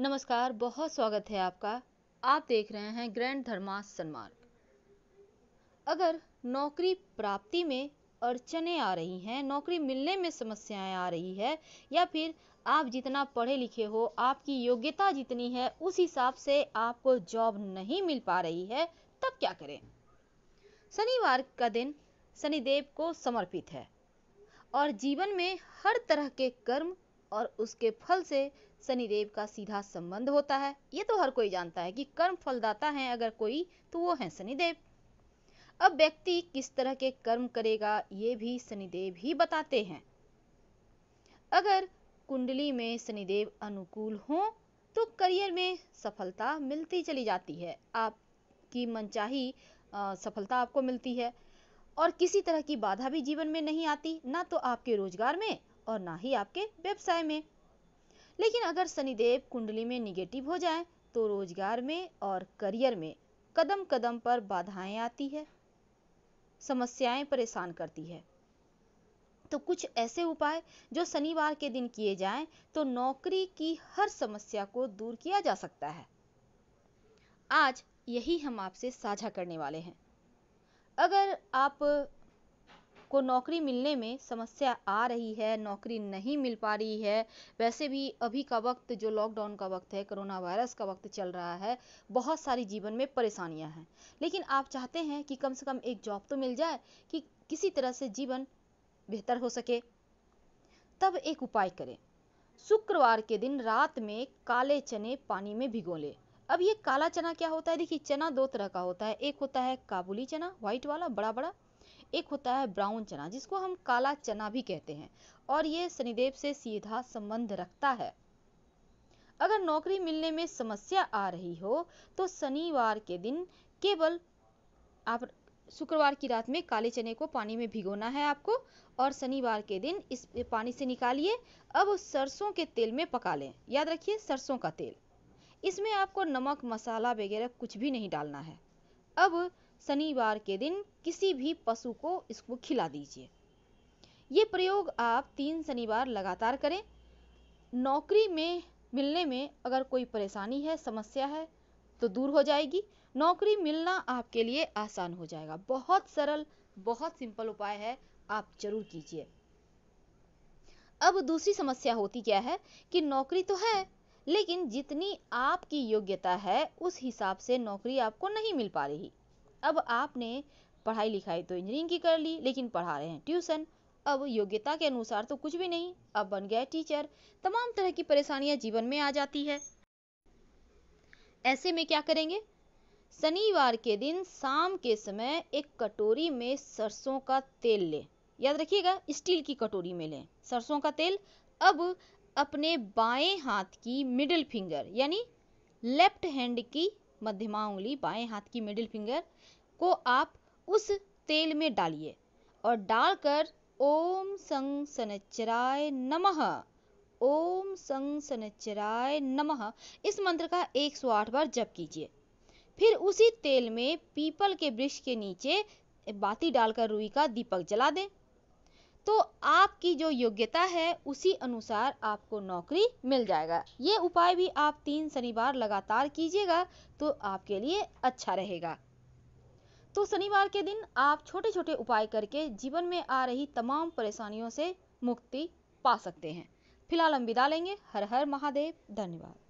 नमस्कार बहुत स्वागत है आपका आप देख रहे हैं ग्रैंड धर्मा सन्मार्ग अगर नौकरी प्राप्ति में अड़चने आ रही हैं नौकरी मिलने में समस्याएं आ रही है या फिर आप जितना पढ़े लिखे हो आपकी योग्यता जितनी है उस हिसाब से आपको जॉब नहीं मिल पा रही है तब क्या करें शनिवार का दिन शनिदेव को समर्पित है और जीवन में हर तरह के कर्म और उसके फल से शनिदेव का सीधा संबंध होता है ये तो हर कोई जानता है कि कर्म फलदाता है अगर कोई तो वो है शनिदेव अब व्यक्ति किस तरह के कर्म करेगा ये भी शनिदेव ही बताते हैं अगर कुंडली में शनिदेव अनुकूल हो तो करियर में सफलता मिलती चली जाती है आपकी मनचाही सफलता आपको मिलती है और किसी तरह की बाधा भी जीवन में नहीं आती ना तो आपके रोजगार में और ना ही आपके व्यवसाय में लेकिन अगर शनिदेव कुंडली में निगेटिव हो जाए तो रोजगार में और करियर में कदम कदम पर बाधाएं आती है समस्याएं परेशान करती है तो कुछ ऐसे उपाय जो शनिवार के दिन किए जाएं तो नौकरी की हर समस्या को दूर किया जा सकता है आज यही हम आपसे साझा करने वाले हैं अगर आप को नौकरी मिलने में समस्या आ रही है नौकरी नहीं मिल पा रही है वैसे भी अभी का वक्त जो लॉकडाउन का वक्त है कोरोना वायरस का वक्त चल रहा है बहुत सारी जीवन में परेशानियां हैं लेकिन आप चाहते हैं कि कम से कम एक जॉब तो मिल जाए कि किसी तरह से जीवन बेहतर हो सके तब एक उपाय करें शुक्रवार के दिन रात में काले चने पानी में भिगो लें अब ये काला चना क्या होता है देखिए चना दो तरह का होता है एक होता है काबुली चना व्हाइट वाला बड़ा बड़ा एक होता है ब्राउन चना जिसको हम काला चना भी कहते हैं और ये शनिदेव से सीधा संबंध रखता है अगर नौकरी मिलने में समस्या आ रही हो तो शनिवार के दिन केवल आप शुक्रवार की रात में काले चने को पानी में भिगोना है आपको और शनिवार के दिन इस पानी से निकालिए अब सरसों के तेल में पका लें याद रखिए सरसों का तेल इसमें आपको नमक मसाला वगैरह कुछ भी नहीं डालना है अब शनिवार के दिन किसी भी पशु को इसको खिला दीजिए ये प्रयोग आप तीन शनिवार लगातार करें नौकरी में मिलने में अगर कोई परेशानी है समस्या है तो दूर हो जाएगी नौकरी मिलना आपके लिए आसान हो जाएगा बहुत सरल बहुत सिंपल उपाय है आप जरूर कीजिए अब दूसरी समस्या होती क्या है कि नौकरी तो है लेकिन जितनी आपकी योग्यता है उस हिसाब से नौकरी आपको नहीं मिल पा रही अब आपने पढ़ाई लिखाई तो इंजीनियरिंग की कर ली लेकिन पढ़ा रहे हैं ट्यूशन अब योग्यता के अनुसार तो कुछ भी नहीं अब बन गया टीचर तमाम तरह की परेशानियां जीवन में आ जाती है ऐसे में क्या करेंगे शनिवार के दिन शाम के समय एक कटोरी में सरसों का तेल लें याद रखिएगा स्टील की कटोरी में लें सरसों का तेल अब अपने बाएं हाथ की मिडिल फिंगर यानी लेफ्ट हैंड की मध्यमा उंगली बाएं हाथ की मिडिल फिंगर को आप उस तेल में डालिए और डालकर ओम संग सनचराय नमः ओम संग सनचराय नमः इस मंत्र का 108 बार जप कीजिए फिर उसी तेल में पीपल के वृक्ष के नीचे बाती डालकर रुई का दीपक जला दें तो आपकी जो योग्यता है उसी अनुसार आपको नौकरी मिल जाएगा ये उपाय भी आप तीन शनिवार लगातार कीजिएगा तो आपके लिए अच्छा रहेगा तो शनिवार के दिन आप छोटे छोटे उपाय करके जीवन में आ रही तमाम परेशानियों से मुक्ति पा सकते हैं फिलहाल हम विदा लेंगे हर हर महादेव धन्यवाद